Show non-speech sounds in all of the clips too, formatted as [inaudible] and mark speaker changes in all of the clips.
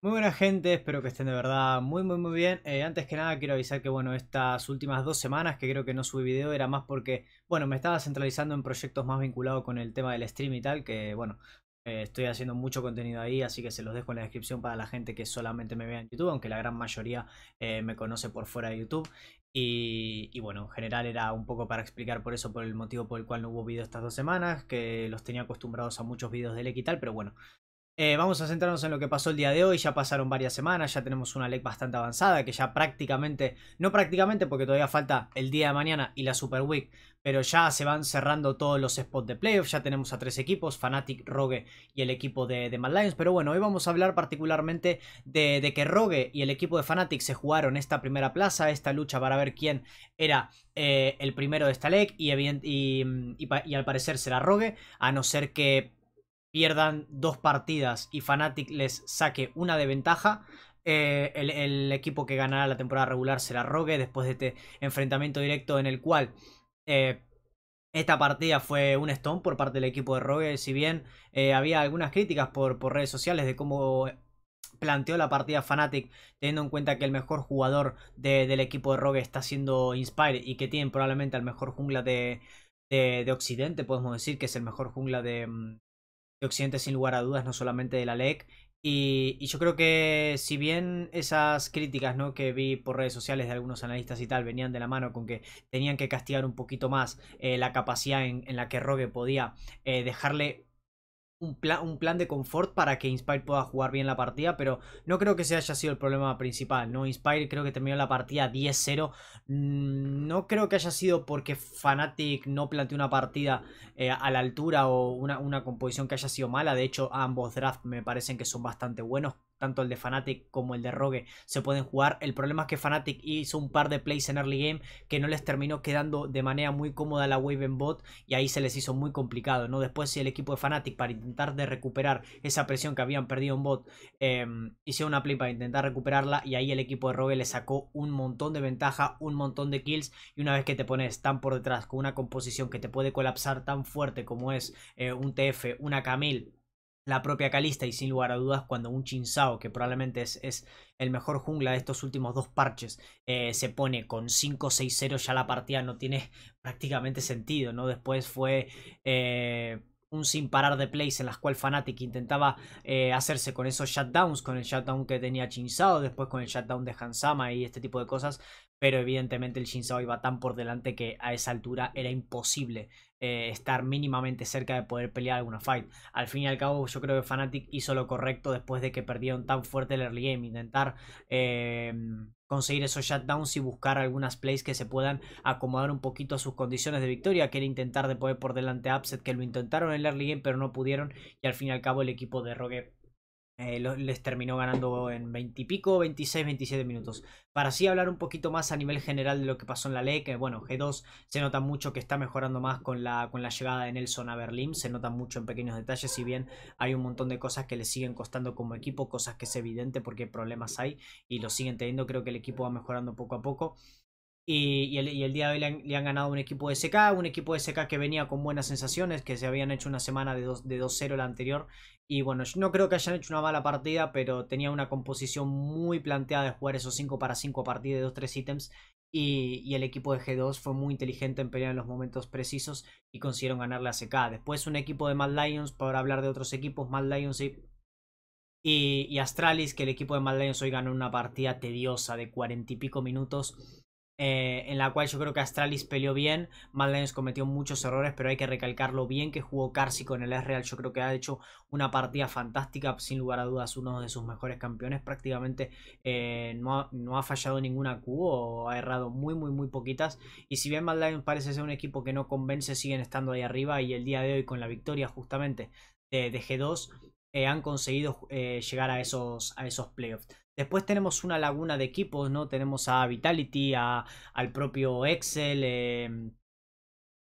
Speaker 1: Muy buena gente, espero que estén de verdad muy muy muy bien. Eh, antes que nada quiero avisar que bueno, estas últimas dos semanas que creo que no subí video era más porque, bueno, me estaba centralizando en proyectos más vinculados con el tema del stream y tal, que bueno, eh, estoy haciendo mucho contenido ahí, así que se los dejo en la descripción para la gente que solamente me vea en YouTube, aunque la gran mayoría eh, me conoce por fuera de YouTube. Y, y, bueno, en general era un poco para explicar por eso, por el motivo por el cual no hubo video estas dos semanas, que los tenía acostumbrados a muchos videos del equital, y tal, pero bueno, eh, vamos a centrarnos en lo que pasó el día de hoy. Ya pasaron varias semanas, ya tenemos una leg bastante avanzada, que ya prácticamente, no prácticamente porque todavía falta el día de mañana y la Super Week, pero ya se van cerrando todos los spots de playoffs. Ya tenemos a tres equipos, Fnatic, Rogue y el equipo de, de Mad Lions. Pero bueno, hoy vamos a hablar particularmente de, que Rogue y el equipo de Fnatic se jugaron esta primera plaza, esta lucha para ver quién era eh, el primero de esta leg y, y al parecer será Rogue, a no ser que pierdan dos partidas y Fnatic les saque una de ventaja, eh, el, equipo que ganará la temporada regular será Rogue después de este enfrentamiento directo en el cual eh, esta partida fue un stone por parte del equipo de Rogue, si bien eh, había algunas críticas por, redes sociales de cómo planteó la partida Fnatic, teniendo en cuenta que el mejor jugador del equipo de Rogue está siendo Inspire y que tienen probablemente el mejor jungla de, de, Occidente, podemos decir que es el mejor jungla de, mm, de Occidente sin lugar a dudas, no solamente de la LEC. Y, yo creo que si bien esas críticas ¿no? que vi por redes sociales de algunos analistas y tal venían de la mano con que tenían que castigar un poquito más eh, la capacidad en, la que Rogue podía eh, dejarle un, plan, de confort para que Inspire pueda jugar bien la partida, pero no creo que ese haya sido el problema principal, ¿no? Inspire creo que terminó la partida 10-0, mm, no creo que haya sido porque Fnatic no planteó una partida eh, a la altura o una, una composición que haya sido mala, de hecho ambos drafts me parecen que son bastante buenos, tanto el de Fnatic como el de Rogue se pueden jugar. El problema es que Fnatic hizo un par de plays en early game que no les terminó quedando de manera muy cómoda la wave en bot y ahí se les hizo muy complicado, ¿no? Después si el equipo de Fnatic para intentar de recuperar esa presión que habían perdido en bot em, hizo una play para intentar recuperarla y ahí el equipo de Rogue le sacó un montón de ventaja, un montón de kills y una vez que te pones tan por detrás con una composición que te puede colapsar tan fuerte como es eh, un TF, una Camille la propia Calista y sin lugar a dudas cuando un Chinsao, que probablemente es, es el mejor jungla de estos últimos dos parches, eh, se pone con 5-6-0 ya la partida no tiene [laughs] prácticamente sentido, ¿no? Después fue... Eh, un sin parar de plays en las cuales Fnatic intentaba eh, hacerse con esos shutdowns, con el shutdown que tenía Chinsao, después con el shutdown de Hansama y este tipo de cosas, pero evidentemente el Chinsao iba tan por delante que a esa altura era imposible eh, estar mínimamente cerca de poder pelear alguna fight. Al fin y al cabo, yo creo que Fnatic hizo lo correcto después de que perdieron tan fuerte el early game. Intentar eh, conseguir esos shutdowns y buscar algunas plays que se puedan acomodar un poquito a sus condiciones de victoria. Quiere intentar de poder por delante a Upset, que lo intentaron en el early game, pero no pudieron. Y al fin y al cabo, el equipo de Rogue eh, les terminó ganando en 20 y pico, 26, 27 minutos. Para así hablar un poquito más a nivel general de lo que pasó en la ley, que eh, bueno, G2 se nota mucho que está mejorando más con la, con la llegada de Nelson a Berlín, se nota mucho en pequeños detalles, si bien hay un montón de cosas que le siguen costando como equipo, cosas que es evidente porque problemas hay y lo siguen teniendo, creo que el equipo va mejorando poco a poco. Y, el, día de hoy le han, ganado un equipo de SK, un equipo de SK que venía con buenas sensaciones, que se habían hecho una semana de, de 2-0 la anterior y bueno, yo no creo que hayan hecho una mala partida, pero tenía una composición muy planteada de jugar esos 5 para 5 a partir de 2-3 ítems. Y, el equipo de G2 fue muy inteligente en pelear en los momentos precisos y consiguieron ganarle a CK. Después un equipo de Mad Lions, para hablar de otros equipos, Mad Lions y, y, Astralis, que el equipo de Mad Lions hoy ganó una partida tediosa de 40 y pico minutos eh, en la cual yo creo que Astralis peleó bien, Mad cometió muchos errores, pero hay que recalcarlo bien que jugó Carsi con el Real, yo creo que ha hecho una partida fantástica, sin lugar a dudas uno de sus mejores campeones, prácticamente eh, no, ha, fallado ninguna Q o ha errado muy muy muy poquitas, y si bien Mad parece ser un equipo que no convence, siguen estando ahí arriba, y el día de hoy con la victoria justamente de, G2, eh, han conseguido llegar a esos, a esos playoffs. Después tenemos una laguna de equipos, ¿no? Tenemos a Vitality, a, al propio Excel, em,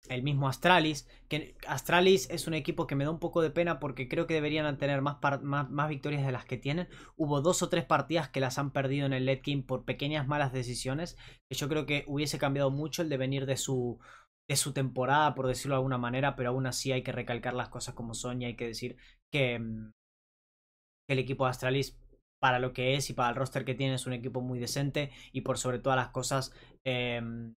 Speaker 1: el mismo Astralis. Que Astralis es un equipo que me da un poco de pena porque creo que deberían tener más, más, victorias de las que tienen. Hubo dos o tres partidas que las han perdido en el Led King por pequeñas malas decisiones. Que yo creo que hubiese cambiado mucho el devenir de su, de su temporada, por decirlo de alguna manera. Pero aún así hay que recalcar las cosas como son y hay que decir que, em, que el equipo de Astralis para lo que es y para el roster que tiene es un equipo muy decente y por sobre todas las cosas em,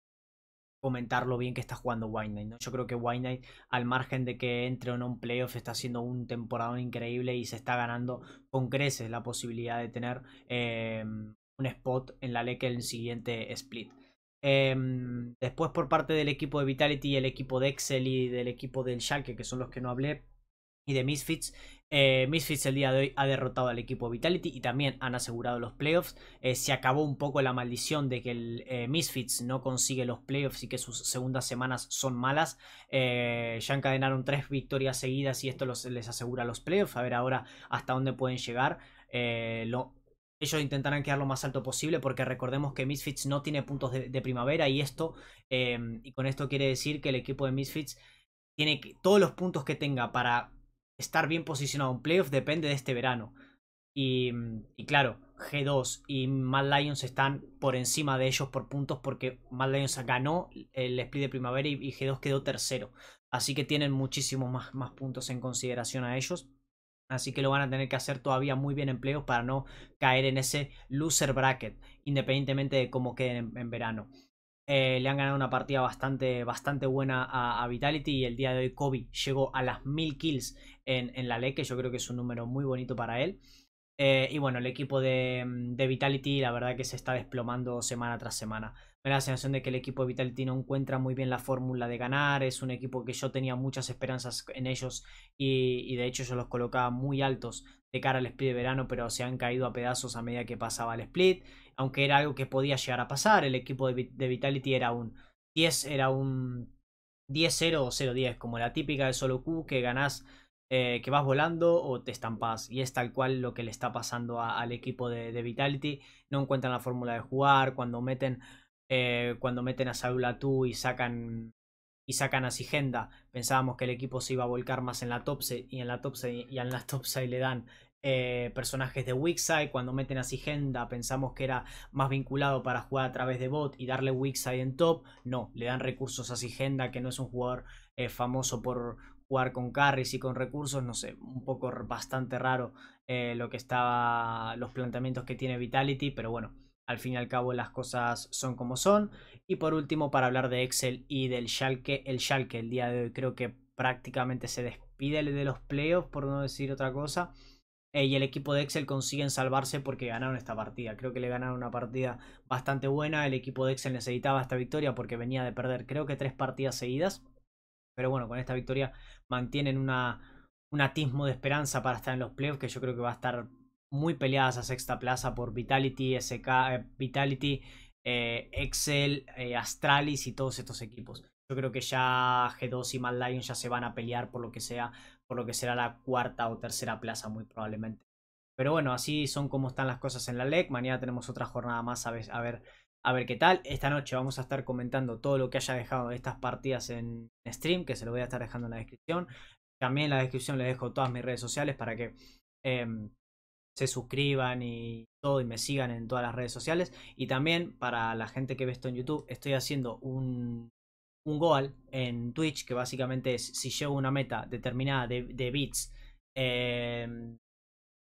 Speaker 1: comentar lo bien que está jugando White Knight. ¿no? Yo creo que White Knight, al margen de que entre o no un playoff, está haciendo un temporada increíble y se está ganando con creces la posibilidad de tener em, un spot en la en el siguiente split. Em, después por parte del equipo de Vitality, el equipo de Excel y del equipo del Schalke, que son los que no hablé, y de Misfits, eh, Misfits el día de hoy ha derrotado al equipo Vitality y también han asegurado los playoffs. Eh, se acabó un poco la maldición de que el eh, Misfits no consigue los playoffs y que sus segundas semanas son malas. ya encadenaron tres victorias seguidas y esto les asegura los playoffs. A ver ahora hasta dónde pueden llegar. ellos intentarán quedar lo más alto posible porque recordemos que Misfits no tiene puntos de, primavera y esto, y con esto quiere decir que el equipo de Misfits tiene todos los puntos que tenga para estar bien posicionado en playoffs depende de este verano. Y, claro, G2 y Mad Lions están por encima de ellos por puntos porque Mad Lions ganó el split de primavera y, G2 quedó tercero. Así que tienen muchísimos más, puntos en consideración a ellos. Así que lo van a tener que hacer todavía muy bien en playoffs para no caer en ese loser bracket, independientemente de cómo queden en verano. Eh, le han ganado una partida bastante, bastante buena a, Vitality y el día de hoy Kobe llegó a las 1000 kills en, en la ley que yo creo que es un número muy bonito para él. Eh, y bueno, el equipo mm, de, Vitality la verdad que se está desplomando semana tras semana. Me da la sensación de que el equipo de Vitality no encuentra muy bien la fórmula de ganar. Es un equipo que yo tenía muchas esperanzas en ellos y, de hecho yo los colocaba muy altos de cara al split de verano, pero se han caído a pedazos a medida que pasaba el split. Aunque era algo que podía llegar a pasar, el equipo de, de Vitality era un 10, era un 10-0 o 0-10, como la típica de solo Q que ganás eh, que vas volando o te estampas. Y es tal cual lo que le está pasando al equipo de, Vitality. No encuentran la fórmula de jugar. Cuando meten, eh, cuando meten a Saula tú y sacan y sacan a Sigenda. Pensábamos que el equipo se iba a volcar más en la top y en la top y en la [laughs] top le dan eh, personajes de Wixide Cuando meten a Sigenda pensamos que era más vinculado para jugar a través de bot y darle Wixide en top. No, le dan recursos a Sigenda que no es un jugador famoso por, jugar con carries y con recursos, no sé, un poco bastante raro eh, lo que estaba, los planteamientos que tiene Vitality, pero bueno, al fin y al cabo las cosas son como son. Y por último, para hablar de Excel y del Schalke, el Schalke el día de hoy creo que prácticamente se despide de los playoffs, por no decir otra cosa. Eh, y el equipo de Excel consiguen salvarse porque ganaron esta partida. Creo que le ganaron una partida bastante buena. El equipo de Excel necesitaba esta victoria porque venía de perder creo que tres partidas seguidas. Pero bueno, con esta victoria mantienen un atismo de esperanza para estar en los playoffs, que yo creo que va a estar muy peleada esa sexta plaza por Vitality, SK, eh, Vitality, eh, Excel, eh, Astralis y todos estos equipos. Yo creo que ya G2 y Mad Lion ya se van a pelear por lo que sea, por lo que será la cuarta o tercera plaza muy probablemente. Pero bueno, así son como están las cosas en la LEC. Mañana tenemos otra jornada más a a ver a ver qué tal. Esta noche vamos a estar comentando todo lo que haya dejado estas partidas en stream, que se lo voy a estar dejando en la descripción. También en la descripción les dejo todas mis redes sociales para que em, se suscriban y todo y me sigan en todas las redes sociales. Y también para la gente que ve esto en YouTube, estoy haciendo un, goal en Twitch, que básicamente es si llego una meta determinada de, bits, em,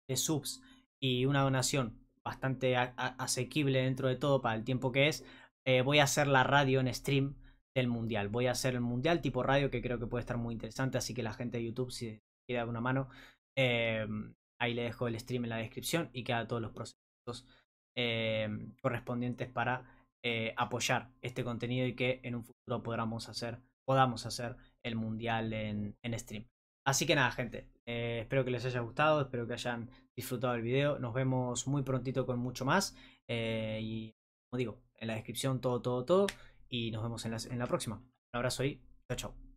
Speaker 1: de subs y una donación bastante asequible dentro de todo para el tiempo que es, eh, voy a hacer la radio en stream del mundial. Voy a hacer el mundial tipo radio que creo que puede estar muy interesante, así que la gente de YouTube, si quiere una mano, eh, ahí le dejo el stream en la descripción y queda todos los procesos eh, correspondientes para apoyar este contenido y que en un futuro podamos hacer, podamos hacer el mundial en stream. Así que nada, gente. Eh, espero que les haya gustado, espero que hayan disfrutado el video. Nos vemos muy prontito con mucho más. Eh, y como digo, en la descripción todo, todo, todo. Y nos vemos en la, en la próxima. Un abrazo y chao, chao.